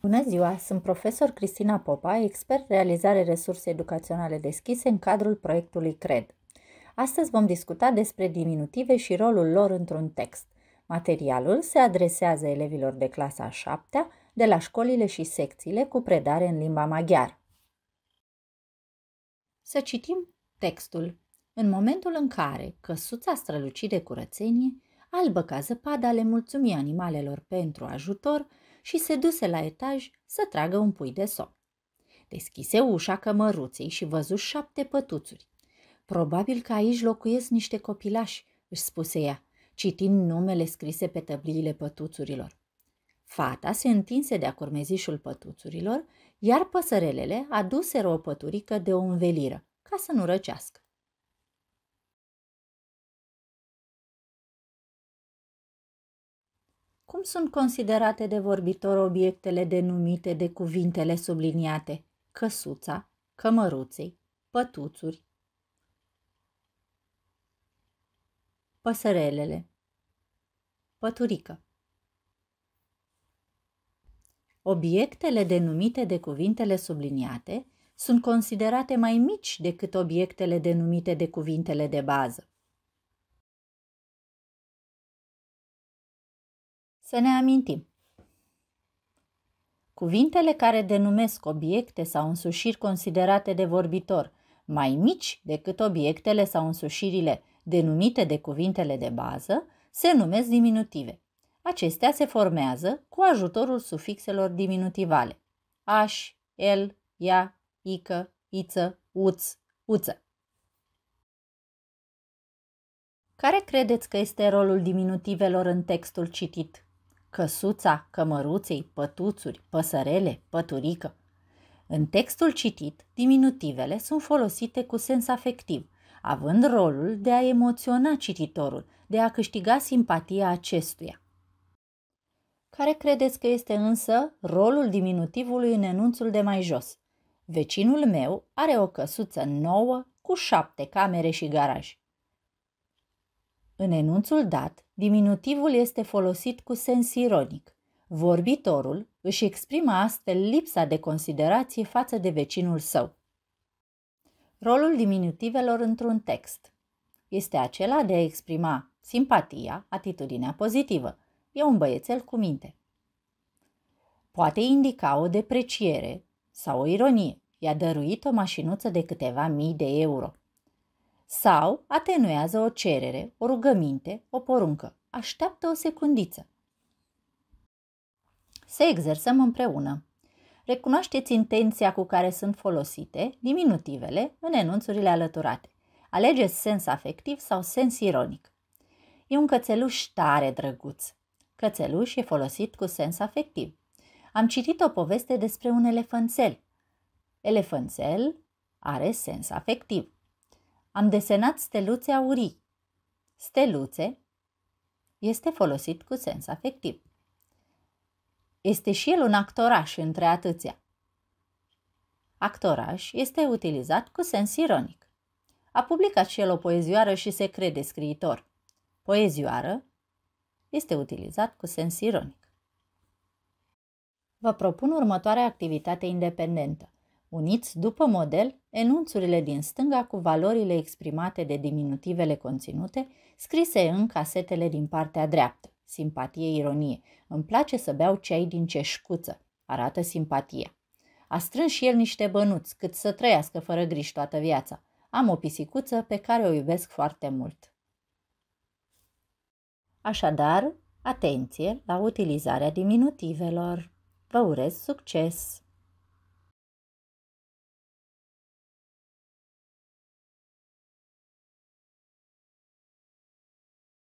Bună ziua! Sunt profesor Cristina Popa, expert realizare resurse educaționale deschise în cadrul proiectului CRED. Astăzi vom discuta despre diminutive și rolul lor într-un text. Materialul se adresează elevilor de clasa a șaptea, de la școlile și secțiile cu predare în limba maghiară. Să citim textul. În momentul în care căsuța strălucit de curățenie, albă ca zăpada le mulțumi animalelor pentru ajutor, și se duse la etaj să tragă un pui de somn. Deschise ușa cămăruței și văzu șapte pătuțuri. Probabil că aici locuiesc niște copilași, își spuse ea, citind numele scrise pe tăbliile pătuțurilor. Fata se întinse de-a curmezișul pătuțurilor, iar păsărelele aduseră o păturică de o înveliră, ca să nu răcească. Cum sunt considerate de vorbitor obiectele denumite de cuvintele subliniate? Căsuța, cămăruței, pătuțuri, păsărelele, păturică. Obiectele denumite de cuvintele subliniate sunt considerate mai mici decât obiectele denumite de cuvintele de bază. Să ne amintim. Cuvintele care denumesc obiecte sau însușiri considerate de vorbitor mai mici decât obiectele sau însușirile denumite de cuvintele de bază se numesc diminutive. Acestea se formează cu ajutorul sufixelor diminutivale. Aș, el, ea, ică, iță, uț, uță. Care credeți că este rolul diminutivelor în textul citit? căsuța cămăruței, pătuțuri, păsărele, păturică. În textul citit, diminutivele sunt folosite cu sens afectiv, având rolul de a emoționa cititorul, de a câștiga simpatia acestuia. Care credeți că este însă rolul diminutivului în enunțul de mai jos? Vecinul meu are o căsuță nouă cu șapte camere și garaj. În enunțul dat, diminutivul este folosit cu sens ironic. Vorbitorul își exprimă astfel lipsa de considerație față de vecinul său. Rolul diminutivelor într-un text este acela de a exprima simpatia, atitudinea pozitivă. E un băiețel cu minte. Poate indica o depreciere sau o ironie. I-a dăruit o mașinuță de câteva mii de euro sau atenuează o cerere, o rugăminte, o poruncă. Așteaptă o secundiță. Să exersăm împreună. Recunoașteți intenția cu care sunt folosite diminutivele în enunțurile alăturate. Alegeți sens afectiv sau sens ironic. E un cățeluș tare drăguț. Cățeluș e folosit cu sens afectiv. Am citit o poveste despre un elefanțel. Elefanțel are sens afectiv. Am desenat steluțe aurii. Steluțe este folosit cu sens afectiv. Este și el un actoraș între atâția. Actoraș este utilizat cu sens ironic. A publicat și el o poezioară și se crede scriitor. Poezioară este utilizat cu sens ironic. Vă propun următoarea activitate independentă uniți după model enunțurile din stânga cu valorile exprimate de diminutivele conținute scrise în casetele din partea dreaptă. Simpatie, ironie. Îmi place să beau ceai din ceșcuță. Arată simpatia. A strâns și el niște bănuți, cât să trăiască fără griji toată viața. Am o pisicuță pe care o iubesc foarte mult. Așadar, atenție la utilizarea diminutivelor. Vă urez succes!